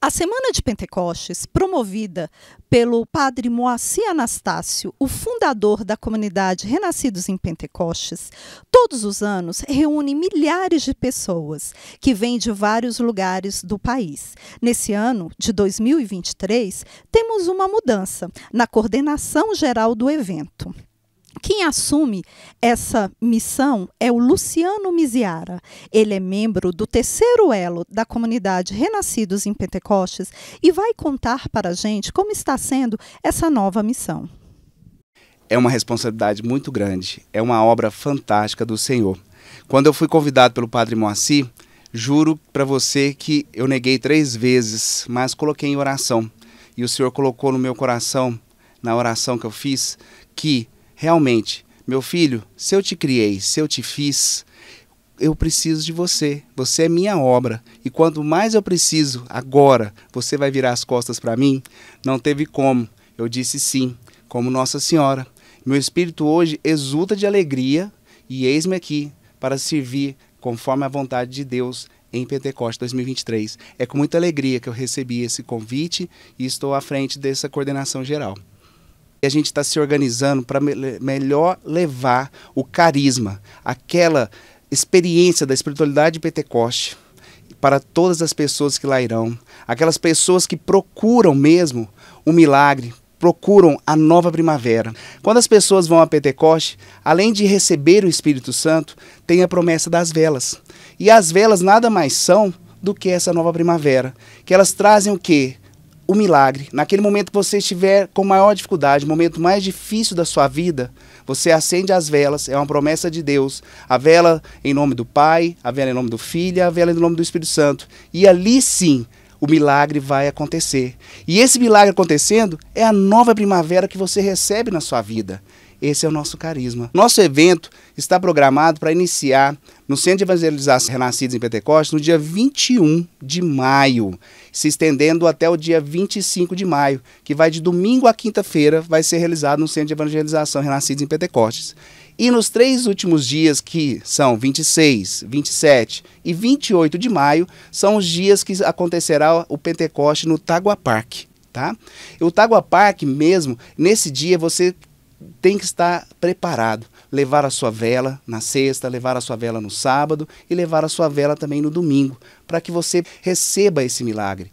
A Semana de Pentecostes, promovida pelo padre Moacir Anastácio, o fundador da comunidade Renascidos em Pentecostes, todos os anos reúne milhares de pessoas que vêm de vários lugares do país. Nesse ano de 2023, temos uma mudança na coordenação geral do evento. Quem assume essa missão é o Luciano Miziara. Ele é membro do terceiro elo da comunidade Renascidos em Pentecostes e vai contar para a gente como está sendo essa nova missão. É uma responsabilidade muito grande, é uma obra fantástica do Senhor. Quando eu fui convidado pelo Padre Moacir, juro para você que eu neguei três vezes, mas coloquei em oração. E o Senhor colocou no meu coração, na oração que eu fiz, que realmente, meu filho, se eu te criei, se eu te fiz, eu preciso de você. Você é minha obra. E quanto mais eu preciso agora, você vai virar as costas para mim? Não teve como. Eu disse sim, como Nossa Senhora. Meu espírito hoje exulta de alegria e eis-me aqui para servir conforme a vontade de Deus em Pentecoste 2023. É com muita alegria que eu recebi esse convite e estou à frente dessa coordenação geral. E a gente está se organizando para me melhor levar o carisma, aquela experiência da espiritualidade pentecoste para todas as pessoas que lá irão, aquelas pessoas que procuram mesmo o milagre, procuram a nova primavera. Quando as pessoas vão a Pentecoste, além de receber o Espírito Santo, tem a promessa das velas. E as velas nada mais são do que essa nova primavera, que elas trazem o quê? o milagre. Naquele momento que você estiver com maior dificuldade, o momento mais difícil da sua vida, você acende as velas, é uma promessa de Deus. A vela em nome do Pai, a vela em nome do Filho, a vela em nome do Espírito Santo. E ali sim, o milagre vai acontecer. E esse milagre acontecendo é a nova primavera que você recebe na sua vida. Esse é o nosso carisma. Nosso evento está programado para iniciar no Centro de Evangelização Renascidos em Pentecostes no dia 21 de maio, se estendendo até o dia 25 de maio, que vai de domingo à quinta-feira, vai ser realizado no Centro de Evangelização Renascidos em Pentecostes. E nos três últimos dias, que são 26, 27 e 28 de maio, são os dias que acontecerá o Pentecoste no Tagua Park. Tá? O Tagua Park mesmo, nesse dia você tem que estar preparado, levar a sua vela na sexta, levar a sua vela no sábado e levar a sua vela também no domingo, para que você receba esse milagre.